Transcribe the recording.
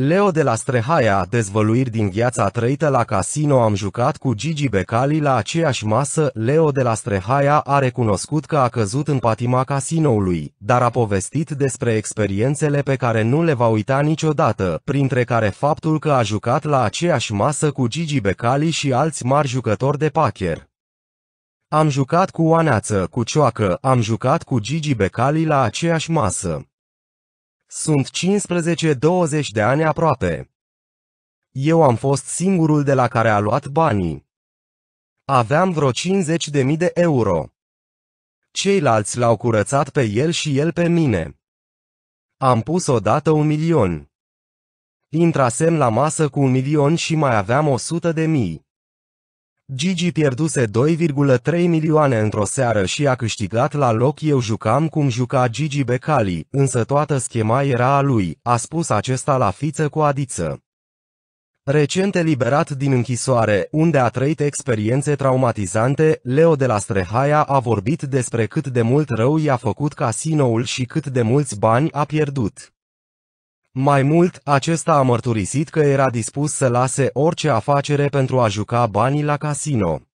Leo de la Strehaia, dezvăluiri din viața trăită la casino Am jucat cu Gigi Becali la aceeași masă, Leo de la Strehaia a recunoscut că a căzut în patima casinoului, dar a povestit despre experiențele pe care nu le va uita niciodată, printre care faptul că a jucat la aceeași masă cu Gigi Becali și alți mari jucători de pacher. Am jucat cu Oaneață, cu Cioacă, am jucat cu Gigi Becali la aceeași masă. Sunt 15-20 de ani aproape. Eu am fost singurul de la care a luat banii. Aveam vreo 50 de mii de euro. Ceilalți l-au curățat pe el și el pe mine. Am pus odată un milion. Intrasem la masă cu un milion și mai aveam o sută de mii. Gigi pierduse 2,3 milioane într-o seară și a câștigat la loc eu jucam cum juca Gigi Becali, însă toată schema era a lui, a spus acesta la fiță cu adiță. Recent eliberat din închisoare, unde a trăit experiențe traumatizante, Leo de la Strehaia a vorbit despre cât de mult rău i-a făcut casinoul și cât de mulți bani a pierdut. Mai mult, acesta a mărturisit că era dispus să lase orice afacere pentru a juca banii la casino.